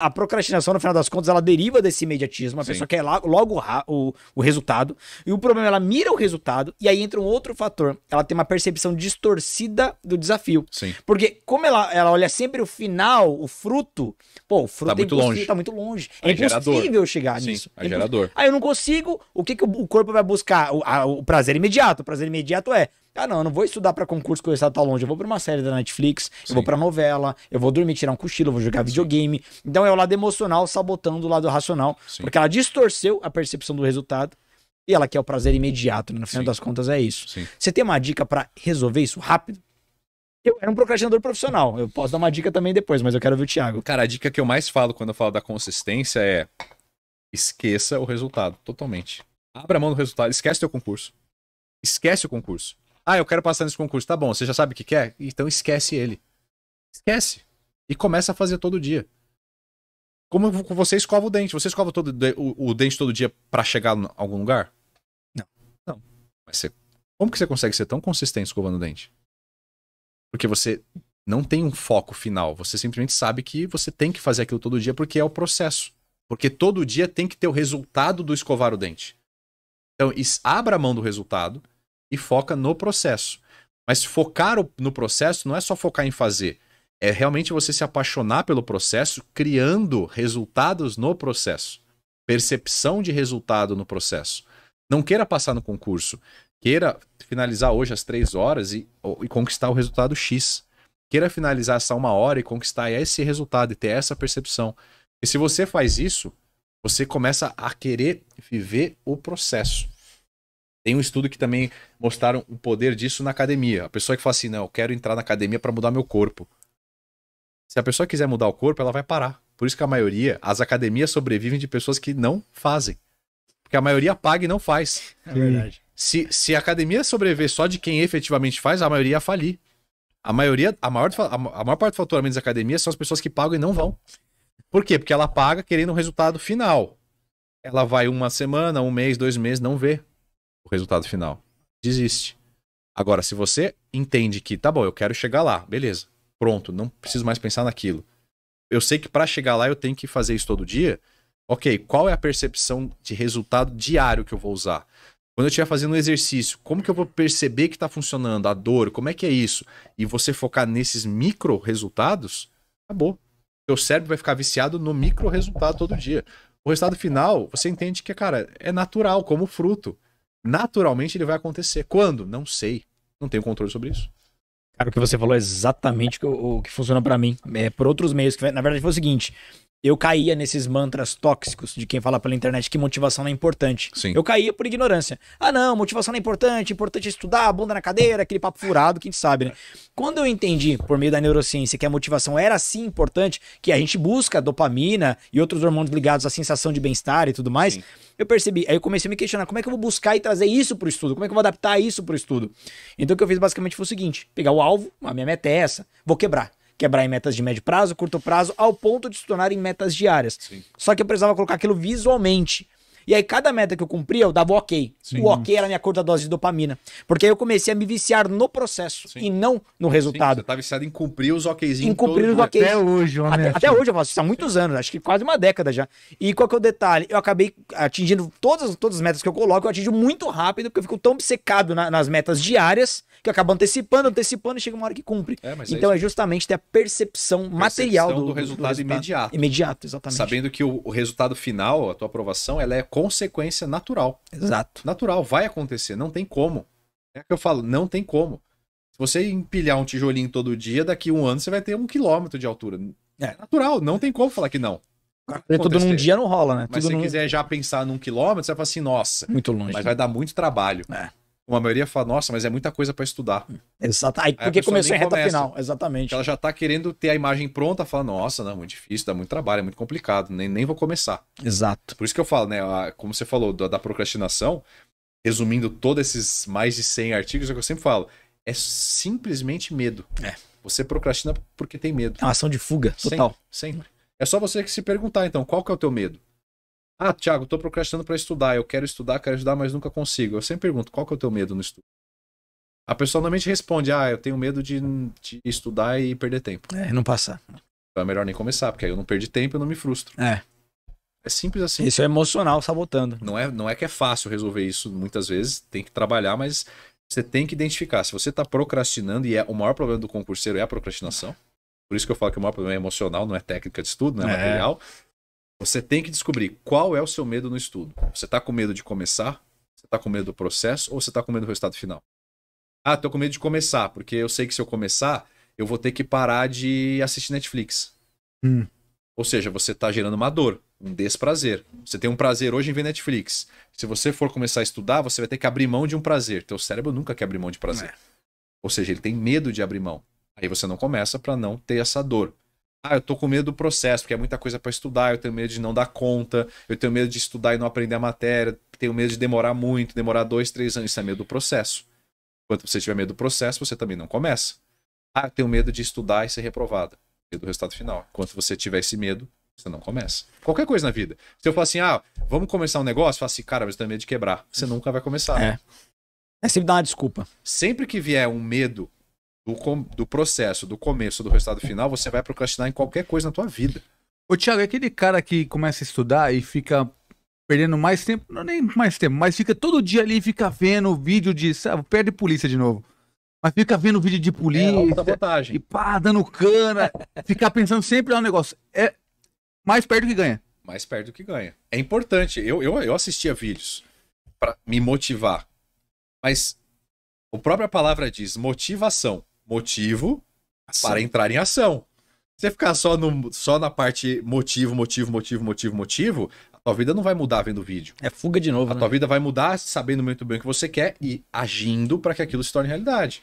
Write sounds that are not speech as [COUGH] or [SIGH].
a procrastinação, no final das contas, ela deriva desse imediatismo. A Sim. pessoa quer logo o, o resultado. E o problema é ela mira o resultado. E aí entra um outro fator. Ela tem uma percepção distorcida do desafio. Sim. Porque como ela, ela olha sempre o final, o fruto, pô, o fruto tá é muito longe. tá muito longe. É, é impossível chegar Sim, nisso. É, é gerador. Aí eu não consigo. O que, que o corpo vai buscar? O, a, o prazer imediato. O prazer imediato é ah, não, eu não vou estudar para concurso que o resultado tá longe. Eu vou pra uma série da Netflix, Sim. eu vou pra novela, eu vou dormir, tirar um cochilo, eu vou jogar Sim. videogame. Então é o lado emocional sabotando o lado racional. Sim. Porque ela distorceu a percepção do resultado e ela quer o prazer imediato. Né? No final das contas, é isso. Você tem uma dica para resolver isso rápido? Eu era um procrastinador profissional. Eu posso dar uma dica também depois, mas eu quero ver o Thiago. Cara, a dica que eu mais falo quando eu falo da consistência é esqueça o resultado totalmente. Abra mão do resultado, esquece teu concurso. Esquece o concurso. Ah, eu quero passar nesse concurso. Tá bom, você já sabe o que quer? Então esquece ele. Esquece. E começa a fazer todo dia. Como você escova o dente. Você escova todo, o, o dente todo dia para chegar a algum lugar? Não. Não. Mas você, como que você consegue ser tão consistente escovando o dente? Porque você não tem um foco final. Você simplesmente sabe que você tem que fazer aquilo todo dia porque é o processo. Porque todo dia tem que ter o resultado do escovar o dente. Então, abra a mão do resultado e foca no processo. Mas focar no processo não é só focar em fazer. É realmente você se apaixonar pelo processo, criando resultados no processo. Percepção de resultado no processo. Não queira passar no concurso. Queira finalizar hoje às três horas e, e conquistar o resultado X. Queira finalizar essa uma hora e conquistar esse resultado e ter essa percepção. E se você faz isso, você começa a querer viver o processo. Tem um estudo que também mostraram o poder disso na academia. A pessoa que fala assim, não, eu quero entrar na academia para mudar meu corpo. Se a pessoa quiser mudar o corpo, ela vai parar. Por isso que a maioria, as academias sobrevivem de pessoas que não fazem. Porque a maioria paga e não faz. É verdade. Se, se a academia sobreviver só de quem efetivamente faz, a maioria falir. A maioria, a maior, a maior parte do faturamento das academias são as pessoas que pagam e não vão. Por quê? Porque ela paga querendo um resultado final. Ela vai uma semana, um mês, dois meses, não vê o resultado final. Desiste. Agora, se você entende que, tá bom, eu quero chegar lá, beleza. Pronto, não preciso mais pensar naquilo. Eu sei que para chegar lá eu tenho que fazer isso todo dia. Ok, qual é a percepção de resultado diário que eu vou usar? Quando eu estiver fazendo um exercício, como que eu vou perceber que está funcionando? A dor, como é que é isso? E você focar nesses micro resultados, acabou. Seu cérebro vai ficar viciado no micro resultado todo dia. O resultado final, você entende que, cara, é natural, como fruto naturalmente ele vai acontecer. Quando? Não sei. Não tenho controle sobre isso. Cara, o que você falou é exatamente o, que funciona para mim. É, por outros meios. Que, na verdade, foi o seguinte: eu caía nesses mantras tóxicos de quem fala pela internet que motivação não é importante. Sim. Eu caía por ignorância. Ah, não, motivação não é importante, importante é estudar, bunda na cadeira, aquele papo furado, quem sabe, né? Quando eu entendi, por meio da neurociência, que a motivação era sim importante, que a gente busca dopamina e outros hormônios ligados à sensação de bem-estar e tudo mais, sim. eu percebi. Aí eu comecei a me questionar: como é que eu vou buscar e trazer isso para o estudo? Como é que eu vou adaptar isso para o estudo? Então o que eu fiz basicamente foi o seguinte: pegar o alvo, a minha meta é essa, vou quebrar quebrar em metas de médio prazo, curto prazo, ao ponto de se tornarem metas diárias. Sim. Só que eu precisava colocar aquilo visualmente e aí, cada meta que eu cumpria, eu dava ok. Sim. O ok era a minha curta dose de dopamina. Porque aí eu comecei a me viciar no processo Sim. e não no resultado. Sim, você tá viciado em cumprir os okzinhos. Em cumprir os né? ok's. Até hoje, Até, assim. até hoje, eu faço isso há muitos anos, acho que quase uma década já. E qual que é o detalhe? Eu acabei atingindo todas, todas as metas que eu coloco, eu atingo muito rápido, porque eu fico tão obcecado na, nas metas diárias que eu acabo antecipando, antecipando e chega uma hora que cumpre. É, é então é, é, justamente ter a percepção, percepção material do, do, resultado do, resultado imediato. Imediato, exatamente. Sabendo que o, o resultado final, a tua aprovação, ela é consequência natural. Exato. Natural, vai acontecer, não tem como. É o que eu falo, não tem como. Se você empilhar um tijolinho todo dia, daqui um ano você vai ter um quilômetro de altura. É natural, não tem como falar que não. Acontecer. Tudo num dia não rola, né? Mas se você num... quiser já pensar num quilômetro, você vai falar assim, nossa. Muito longe. Mas né? vai dar muito trabalho. É uma maioria fala, nossa, mas é muita coisa para estudar. Exatamente. porque começou em reta começa, final, exatamente. Ela já tá querendo ter a imagem pronta, fala, nossa, não, é muito difícil, dá muito trabalho, é muito complicado, nem, nem vou começar. Exato. Por isso que eu falo, né, como você falou da, da, procrastinação, resumindo todos esses mais de 100 artigos, é o que eu sempre falo, é simplesmente medo. É. Você procrastina porque tem medo. É uma ação de fuga, total. Sempre, sempre. É só você que se perguntar, então, qual que é o teu medo? Ah, Thiago, tô procrastinando para estudar. Eu quero estudar, quero estudar, mas nunca consigo. Eu sempre pergunto, qual que é o teu medo no estudo? A pessoa normalmente responde, ah, eu tenho medo de, de estudar e perder tempo. É, não passar. Então é melhor nem começar, porque aí eu não perdi tempo e não me frustro. É. É simples assim. Isso é emocional sabotando. Não é, não é que é fácil resolver isso muitas vezes, tem que trabalhar, mas você tem que identificar. Se você está procrastinando, e é o maior problema do concurseiro é a procrastinação. Por isso que eu falo que o maior problema é emocional, não é técnica de estudo, não é, é. material. Você tem que descobrir qual é o seu medo no estudo. Você está com medo de começar? Você está com medo do processo ou você está com medo do resultado final? Ah, estou com medo de começar, porque eu sei que se eu começar, eu vou ter que parar de assistir Netflix. Hum. Ou seja, você está gerando uma dor, um desprazer. Você tem um prazer hoje em ver Netflix. Se você for começar a estudar, você vai ter que abrir mão de um prazer. Teu cérebro nunca quer abrir mão de prazer. É. Ou seja, ele tem medo de abrir mão. Aí você não começa para não ter essa dor ah, eu tô com medo do processo, porque é muita coisa para estudar, eu tenho medo de não dar conta, eu tenho medo de estudar e não aprender a matéria, tenho medo de demorar muito, demorar dois, três anos, isso é medo do processo. Quando você tiver medo do processo, você também não começa. Ah, eu tenho medo de estudar e ser reprovado. Medo do resultado final. Enquanto você tiver esse medo, você não começa. Qualquer coisa na vida. Se eu falar assim, ah, vamos começar um negócio, fala assim, cara, mas eu tenho medo de quebrar. Você nunca vai começar. É. Né? É sempre dar uma desculpa. Sempre que vier um medo do, com, do processo, do começo, do resultado final, você vai procrastinar em qualquer coisa na tua vida. Ô, Thiago, é aquele cara que começa a estudar e fica perdendo mais tempo, não nem mais tempo, mas fica todo dia ali, fica vendo vídeo de, sabe, perde polícia de novo. Mas fica vendo vídeo de polícia. É, E pá, dando cana. [LAUGHS] ficar pensando sempre lá no negócio. É mais perto que ganha. Mais perto que ganha. É importante. Eu, eu, eu assistia vídeos para me motivar. Mas a própria palavra diz motivação motivo ação. para entrar em ação. você ficar só, no, só na parte motivo, motivo, motivo, motivo, motivo, a tua vida não vai mudar vendo o vídeo. É fuga de novo. A né? tua vida vai mudar sabendo muito bem o que você quer e agindo para que aquilo se torne realidade.